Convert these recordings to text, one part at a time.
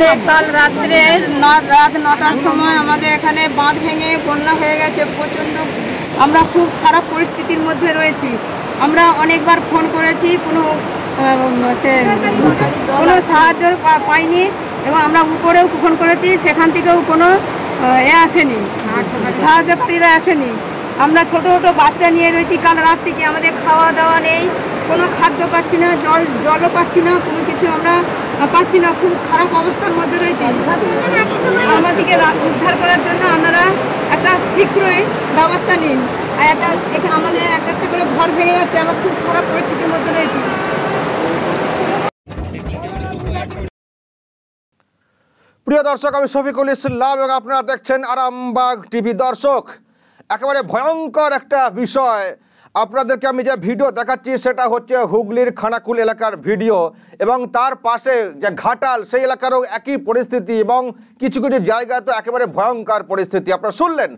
গতকাল কাল রাত্রে রাত নটার সময় আমাদের এখানে বাঁধ ভেঙে বন্যা হয়ে গেছে প্রচণ্ড আমরা খুব খারাপ পরিস্থিতির মধ্যে রয়েছি আমরা অনেকবার ফোন করেছি কোনো হচ্ছে কোনো সাহায্য পাইনি এবং আমরা উপরেও ফোন করেছি সেখান থেকেও কোনো এ আসেনি সাহায্যকারীরা আসেনি আমরা ছোট ছোট বাচ্চা নিয়ে রয়েছি কাল রাত থেকে আমাদের খাওয়া দাওয়া নেই কোনো খাদ্য পাচ্ছি না জল জলও পাচ্ছি না কোনো কিছু আমরা পাচ্ছি না খুব খারাপ অবস্থার মধ্যে রয়েছে আমাদেরকে উদ্ধার করার জন্য আপনারা একটা শীঘ্রই ব্যবস্থা নিন আর একটা আমাদের এক একটা করে ঘর ভেঙে যাচ্ছে আমরা খুব খারাপ পরিস্থিতির মধ্যে রয়েছি প্রিয় দর্শক আমি শফিকুল ইসলাম এবং আপনারা দেখছেন আরামবাগ টিভি দর্শক একেবারে ভয়ঙ্কর একটা বিষয় আপনাদেরকে আমি যে ভিডিও দেখাচ্ছি সেটা হচ্ছে হুগলির খানাকুল এলাকার ভিডিও এবং তার পাশে যে ঘাটাল সেই এলাকারও একই পরিস্থিতি এবং কিছু কিছু জায়গা তো একেবারে ভয়ঙ্কর পরিস্থিতি আপনারা শুনলেন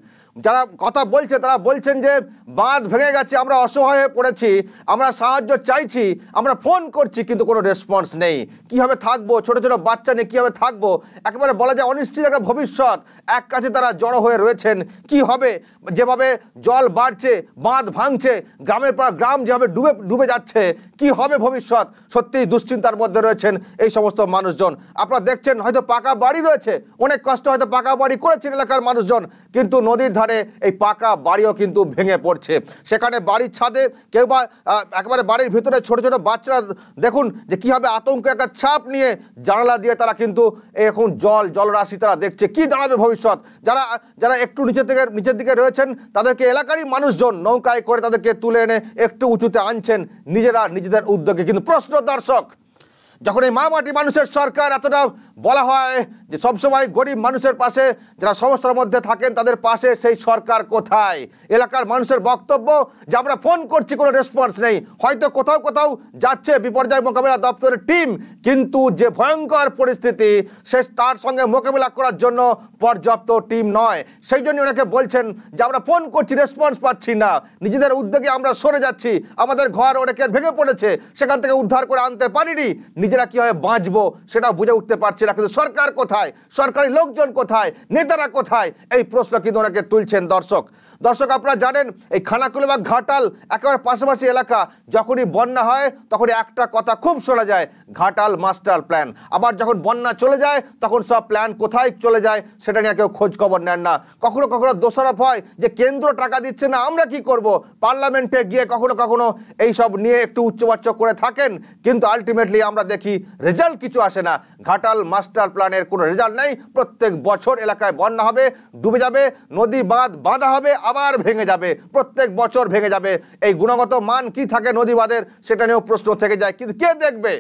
যারা কথা বলছে তারা বলছেন যে বাঁধ ভেঙে গেছে আমরা অসহায় হয়ে পড়েছি আমরা সাহায্য চাইছি আমরা ফোন করছি কিন্তু কোনো রেসপন্স নেই কীভাবে থাকবো ছোট ছোটো বাচ্চা নিয়ে কীভাবে থাকবো একেবারে বলা যায় অনিশ্চিত একটা ভবিষ্যৎ এক কাছে তারা জড়ো হয়ে রয়েছেন কি হবে যেভাবে জল বাড়ছে বাঁধ ভাঙছে গ্রামের পর গ্রাম যেভাবে ডুবে ডুবে যাচ্ছে কি হবে ভবিষ্যৎ সত্যিই দুশ্চিন্তার মধ্যে রয়েছেন এই সমস্ত মানুষজন আপনারা দেখছেন হয়তো পাকা বাড়ি রয়েছে অনেক কষ্ট হয়তো পাকা বাড়ি করেছেন এলাকার মানুষজন কিন্তু নদীর ধারে এই পাকা বাড়িও কিন্তু ভেঙে পড়ছে সেখানে বাড়ির ছাদে কেউ বা একেবারে বাড়ির ভিতরে ছোট ছোট বাচ্চারা দেখুন যে কীভাবে আতঙ্ক একটা ছাপ নিয়ে জানালা দিয়ে তারা কিন্তু এখন জল জলরাশি তারা দেখছে কি দাঁড়াবে ভবিষ্যৎ যারা যারা একটু নিচের থেকে নিচের দিকে রয়েছেন তাদেরকে এলাকারই মানুষজন নৌকায় করে তাদেরকে তুলে এনে একটু উঁচুতে আনছেন নিজেরা নিজেদের মসজিদের উদ্যোগে কিন্তু প্রশ্ন দর্শক যখন এই মা মাটি মানুষের সরকার এতটা বলা হয় যে সবসময় গরিব মানুষের পাশে যারা সমস্যার মধ্যে থাকেন তাদের পাশে সেই সরকার কোথায় এলাকার মানুষের বক্তব্য যে আমরা ফোন করছি কোনো রেসপন্স নেই হয়তো কোথাও কোথাও যাচ্ছে বিপর্যয় মোকাবিলা দপ্তরের টিম কিন্তু যে ভয়ঙ্কর পরিস্থিতি সে তার সঙ্গে মোকাবিলা করার জন্য পর্যাপ্ত টিম নয় সেই জন্য ওনাকে বলছেন যে আমরা ফোন করছি রেসপন্স পাচ্ছি না নিজেদের উদ্যোগে আমরা সরে যাচ্ছি আমাদের ঘর অনেকের ভেঙে পড়েছে সেখান থেকে উদ্ধার করে আনতে পারিনি নিজেরা কীভাবে বাঁচবো সেটা বুঝে উঠতে পারছে না কিন্তু সরকার কোথায় সরকারি লোকজন কোথায় নেতারা কোথায় এই প্রশ্ন কিন্তু ওনাকে তুলছেন দর্শক দর্শক আপনারা জানেন এই খানাকুলি বা ঘাটাল একেবারে পাশাপাশি এলাকা যখনই বন্যা হয় তখন একটা কথা খুব শোনা যায় ঘাটাল মাস্টার প্ল্যান আবার যখন বন্যা চলে যায় তখন সব প্ল্যান কোথায় চলে যায় সেটা নিয়ে কেউ খোঁজ খবর নেন না কখনো কখনো দোষারোপ হয় যে কেন্দ্র টাকা দিচ্ছে না আমরা কি করব পার্লামেন্টে গিয়ে কখনো কখনো এই সব নিয়ে একটু উচ্চবাচ্চ করে থাকেন কিন্তু আলটিমেটলি আমরা দেখি দেখি রেজাল্ট কিছু আসে না ঘাটাল মাস্টার প্ল্যানের কোনো রেজাল্ট নেই প্রত্যেক বছর এলাকায় বন্যা হবে ডুবে যাবে নদী বাঁধ বাঁধা হবে আবার ভেঙে যাবে প্রত্যেক বছর ভেঙে যাবে এই গুণগত মান কি থাকে নদী বাঁধের সেটা নিয়েও প্রশ্ন থেকে যায় কিন্তু কে দেখবে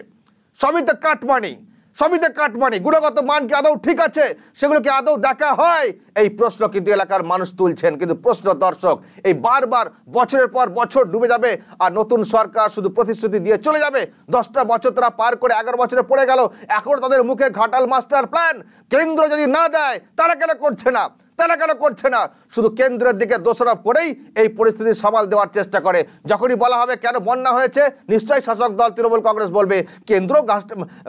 সবই তো কাটমানি সবইতে কাটমানি গুণগত মান কি আদৌ ঠিক আছে সেগুলোকে আদৌ দেখা হয় এই প্রশ্ন কিন্তু এলাকার মানুষ তুলছেন কিন্তু প্রশ্ন দর্শক এই বারবার বছরের পর বছর ডুবে যাবে আর নতুন সরকার শুধু প্রতিশ্রুতি দিয়ে চলে যাবে দশটা বছর তারা পার করে এগারো বছরে পড়ে গেল এখন তাদের মুখে ঘাটাল মাস্টার প্ল্যান কেন্দ্র যদি না দেয় তারা কেন করছে না তারা কেন করছে না শুধু কেন্দ্রের দিকে দোষারোপ করেই এই পরিস্থিতি সামাল দেওয়ার চেষ্টা করে যখনই বলা হবে কেন বন্যা হয়েছে নিশ্চয়ই শাসক দল তৃণমূল কংগ্রেস বলবে কেন্দ্র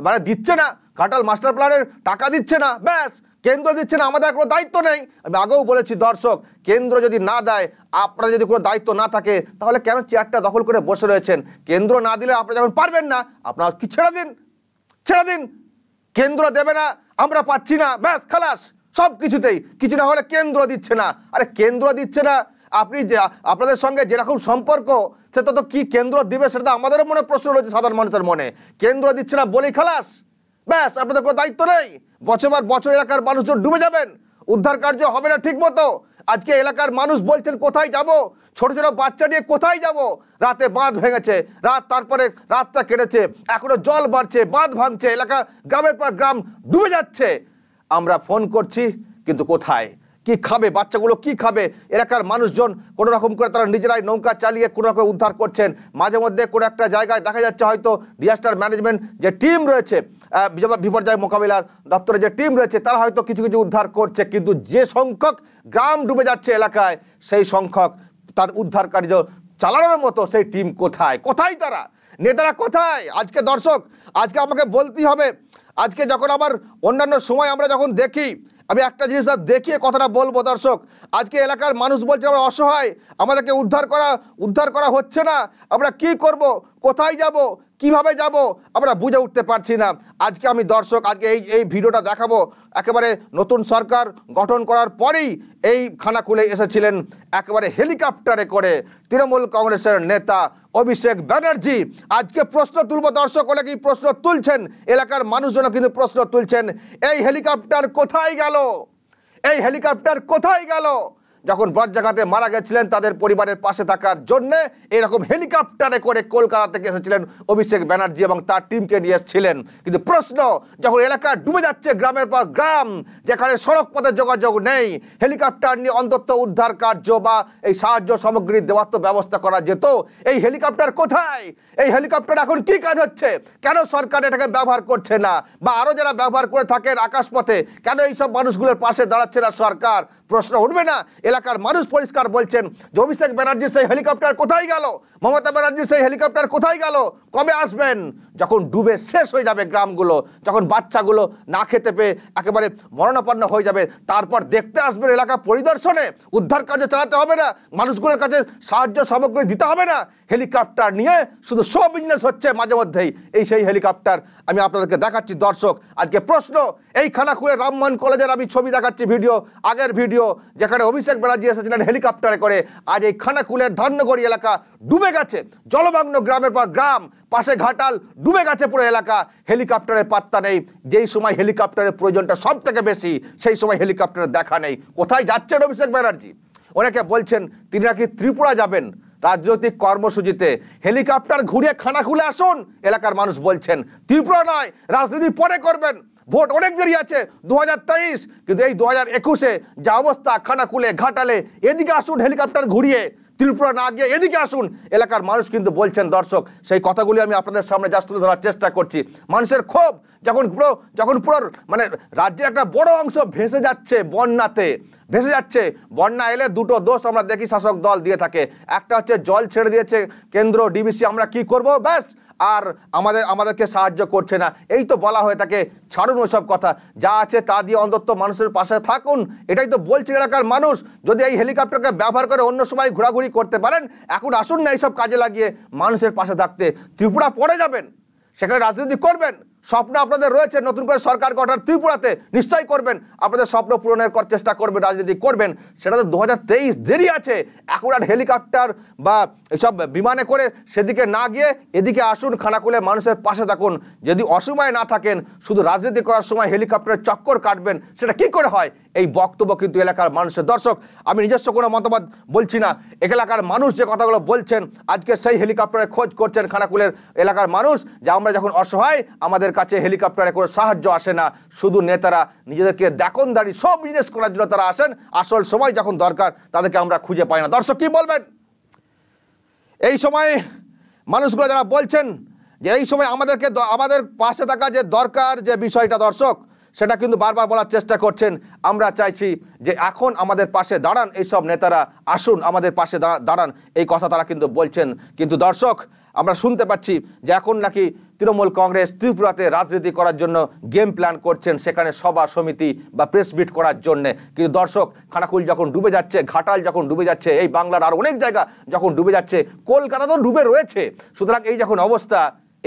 মানে দিচ্ছে না কাটাল মাস্টার প্ল্যানের টাকা দিচ্ছে না ব্যাস কেন্দ্র দিচ্ছে না আমাদের কোনো দায়িত্ব নেই আমি আগেও বলেছি দর্শক কেন্দ্র যদি না দেয় আপনারা যদি কোনো দায়িত্ব না থাকে তাহলে কেন চেয়ারটা দখল করে বসে রয়েছেন কেন্দ্র না দিলে আপনারা যখন পারবেন না আপনারা কি ছেড়ে দিন ছেড়ে দিন কেন্দ্র দেবে না আমরা পাচ্ছি না ব্যাস খালাস সব কিছুতেই কিছু না হলে কেন্দ্র দিচ্ছে না আরে কেন্দ্র দিচ্ছে না আপনি যে আপনাদের সঙ্গে যেরকম সম্পর্ক সেটা তো কি কেন্দ্র দিবে সেটা তো আমাদেরও মনে প্রশ্ন রয়েছে সাধারণ মানুষের মনে কেন্দ্র দিচ্ছে না বলি খালাস ব্যাস আপনাদের কোনো দায়িত্ব নেই বছর বছর এলাকার মানুষজন ডুবে যাবেন উদ্ধার কার্য হবে না ঠিক মতো আজকে এলাকার মানুষ বলছেন কোথায় যাব ছোট ছোট বাচ্চা নিয়ে কোথায় যাব রাতে বাঁধ ভেঙেছে রাত তারপরে রাতটা কেটেছে এখনো জল বাড়ছে বাঁধ ভাঙছে এলাকা গ্রামের পর গ্রাম ডুবে যাচ্ছে আমরা ফোন করছি কিন্তু কোথায় কি খাবে বাচ্চাগুলো কি খাবে এলাকার মানুষজন কোনো রকম করে তারা নিজেরাই নৌকা চালিয়ে কোনো রকম উদ্ধার করছেন মাঝে মধ্যে কোনো একটা জায়গায় দেখা যাচ্ছে হয়তো ডিজাস্টার ম্যানেজমেন্ট যে টিম রয়েছে বিপর্যয় মোকাবিলার দপ্তরে যে টিম রয়েছে তারা হয়তো কিছু কিছু উদ্ধার করছে কিন্তু যে সংখ্যক গ্রাম ডুবে যাচ্ছে এলাকায় সেই সংখ্যক তার উদ্ধার কার্য চালানোর মতো সেই টিম কোথায় কোথায় তারা নেতারা কোথায় আজকে দর্শক আজকে আমাকে বলতেই হবে আজকে যখন আবার অন্যান্য সময় আমরা যখন দেখি আমি একটা জিনিস আর দেখিয়ে কথাটা বলবো দর্শক আজকে এলাকার মানুষ বলছে আমরা অসহায় আমাদেরকে উদ্ধার করা উদ্ধার করা হচ্ছে না আমরা কি করব কোথায় যাব কিভাবে যাব আমরা বুঝে উঠতে পারছি না আজকে আমি দর্শক আজকে এই এই ভিডিওটা দেখাবো একেবারে নতুন সরকার গঠন করার পরেই এই খানা খুলে এসেছিলেন একেবারে হেলিকপ্টারে করে তৃণমূল কংগ্রেসের নেতা অভিষেক ব্যানার্জি আজকে প্রশ্ন তুলব দর্শক কি প্রশ্ন তুলছেন এলাকার মানুষজন কিন্তু প্রশ্ন তুলছেন এই হেলিকপ্টার কোথায় গেল এই হেলিকপ্টার কোথায় গেল যখন বজ্রাঘাতে মারা গেছিলেন তাদের পরিবারের পাশে থাকার জন্যে এরকম হেলিকপ্টারে করে কলকাতা থেকে এসেছিলেন অভিষেক ব্যানার্জি এবং তার টিমকে নিয়ে এসেছিলেন কিন্তু প্রশ্ন যখন এলাকা ডুবে যাচ্ছে গ্রামের পর গ্রাম যেখানে সড়ক পথে যোগাযোগ নেই হেলিকপ্টার নিয়ে অন্তত উদ্ধার কার্য বা এই সাহায্য সামগ্রী দেওয়ার তো ব্যবস্থা করা যেত এই হেলিকপ্টার কোথায় এই হেলিকপ্টার এখন কি কাজ হচ্ছে কেন সরকার এটাকে ব্যবহার করছে না বা আরও যারা ব্যবহার করে থাকেন আকাশপথে কেন এইসব মানুষগুলোর পাশে দাঁড়াচ্ছে না সরকার প্রশ্ন উঠবে না এলাকার মানুষ পরিষ্কার বলছেন যে অভিষেক ব্যানার্জির সেই হেলিকপ্টার কোথায় গেল মমতা ব্যানার্জির সেই হেলিকপ্টার কোথায় গেল কবে আসবেন যখন ডুবে শেষ হয়ে যাবে গ্রামগুলো যখন বাচ্চাগুলো না খেতে পেয়ে একেবারে মরণাপন্ন হয়ে যাবে তারপর দেখতে আসবেন এলাকা পরিদর্শনে উদ্ধার কার্য চালাতে হবে না মানুষগুলোর কাছে সাহায্য সামগ্রী দিতে হবে না হেলিকপ্টার নিয়ে শুধু সব বিজনেস হচ্ছে মাঝে মধ্যেই এই সেই হেলিকপ্টার আমি আপনাদেরকে দেখাচ্ছি দর্শক আজকে প্রশ্ন এই খানাকুড়ে রামমান কলেজের আমি ছবি দেখাচ্ছি ভিডিও আগের ভিডিও যেখানে অভিষেক ব্যানার্জি এসেছিলেন হেলিকপ্টারে করে আজ এই খানাকুলের ধর্নগড়ি এলাকা ডুবে গেছে জলমগ্ন গ্রামের পর গ্রাম পাশে ঘাটাল ডুবে গেছে পুরো এলাকা হেলিকপ্টারের পাত্তা নেই যেই সময় হেলিকপ্টারের প্রয়োজনটা সব থেকে বেশি সেই সময় হেলিকপ্টারের দেখা নেই কোথায় যাচ্ছেন অভিষেক ব্যানার্জি অনেকে বলছেন তিনি নাকি ত্রিপুরা যাবেন রাজনৈতিক কর্মসূচিতে হেলিকপ্টার ঘুরিয়ে খানা খুলে আসুন এলাকার মানুষ বলছেন ত্রিপুরা নয় রাজনীতি পরে করবেন ভোট অনেক দেরি আছে দু কিন্তু এই দু হাজার একুশে যা অবস্থা খানাকুলে ঘাটালে এদিকে আসুন হেলিকপ্টার ঘুরিয়ে ত্রিপুরা না গিয়ে এদিকে আসুন এলাকার মানুষ কিন্তু বলছেন দর্শক সেই কথাগুলি আমি আপনাদের সামনে যা তুলে ধরার চেষ্টা করছি মানুষের ক্ষোভ যখন পুরো যখন পুরো মানে রাজ্যের একটা বড় অংশ ভেসে যাচ্ছে বন্যাতে ভেসে যাচ্ছে বন্যা এলে দুটো দোষ আমরা দেখি শাসক দল দিয়ে থাকে একটা হচ্ছে জল ছেড়ে দিয়েছে কেন্দ্র ডিবিসি আমরা কি করব ব্যাস আর আমাদের আমাদেরকে সাহায্য করছে না এই তো বলা হয়ে থাকে ছাড়ুন ওসব কথা যা আছে তা দিয়ে অন্তত মানুষের পাশে থাকুন এটাই তো বলছে এলাকার মানুষ যদি এই হেলিকপ্টারকে ব্যবহার করে অন্য সময় ঘোরাঘুরি করতে পারেন এখন আসুন না এইসব কাজে লাগিয়ে মানুষের পাশে থাকতে ত্রিপুরা পড়ে যাবেন সেখানে রাজনীতি করবেন স্বপ্ন আপনাদের রয়েছে নতুন করে সরকার গঠন ত্রিপুরাতে নিশ্চয়ই করবেন আপনাদের স্বপ্ন পূরণের করার চেষ্টা করবেন রাজনীতি করবেন সেটা তো দু হাজার তেইশ দেরি আছে এখন আর হেলিকপ্টার বা এসব বিমানে করে সেদিকে না গিয়ে এদিকে আসুন খানাকুলে মানুষের পাশে থাকুন যদি অসময়ে না থাকেন শুধু রাজনীতি করার সময় হেলিকপ্টারের চক্কর কাটবেন সেটা কি করে হয় এই বক্তব্য কিন্তু এলাকার মানুষের দর্শক আমি নিজস্ব কোনো মতামত বলছি না এলাকার মানুষ যে কথাগুলো বলছেন আজকে সেই হেলিকপ্টারের খোঁজ করছেন খানাকুলের এলাকার মানুষ যে আমরা যখন অসহায় আমাদের কাছে হেলিকপ্টারে করে সাহায্য আসে না শুধু নেতারা নিজেদেরকে দেখনদারি সব বিজনেস করার জন্য তারা আসেন আসল সময় যখন দরকার তাদেরকে আমরা খুঁজে পাই না দর্শক কী বলবেন এই সময় মানুষগুলো যারা বলছেন যে এই সময় আমাদেরকে আমাদের পাশে থাকা যে দরকার যে বিষয়টা দর্শক সেটা কিন্তু বারবার বলার চেষ্টা করছেন আমরা চাইছি যে এখন আমাদের পাশে দাঁড়ান এইসব নেতারা আসুন আমাদের পাশে দাঁড়ান এই কথা তারা কিন্তু বলছেন কিন্তু দর্শক আমরা শুনতে পাচ্ছি যে এখন নাকি তৃণমূল কংগ্রেস ত্রিপুরাতে রাজনীতি করার জন্য গেম প্ল্যান করছেন সেখানে সভা সমিতি বা প্রেস মিট করার জন্যে কিন্তু দর্শক খানাকুল যখন ডুবে যাচ্ছে ঘাটাল যখন ডুবে যাচ্ছে এই বাংলার আর অনেক জায়গা যখন ডুবে যাচ্ছে কলকাতা তো ডুবে রয়েছে সুতরাং এই যখন অবস্থা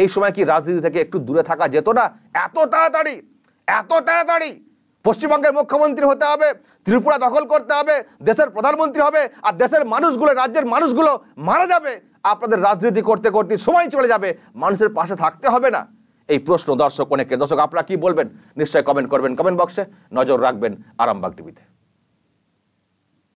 এই সময় কি রাজনীতি থেকে একটু দূরে থাকা যেত না এত তাড়াতাড়ি এত তাড়াতাড়ি পশ্চিমবঙ্গের মুখ্যমন্ত্রী হতে হবে ত্রিপুরা দখল করতে হবে দেশের প্রধানমন্ত্রী হবে আর দেশের মানুষগুলো রাজ্যের মানুষগুলো মারা যাবে আপনাদের রাজনীতি করতে করতে সময় চলে যাবে মানুষের পাশে থাকতে হবে না এই প্রশ্ন দর্শক অনেকের দর্শক আপনারা কি বলবেন নিশ্চয়ই কমেন্ট করবেন কমেন্ট বক্সে নজর রাখবেন আরামবাগ টিভিতে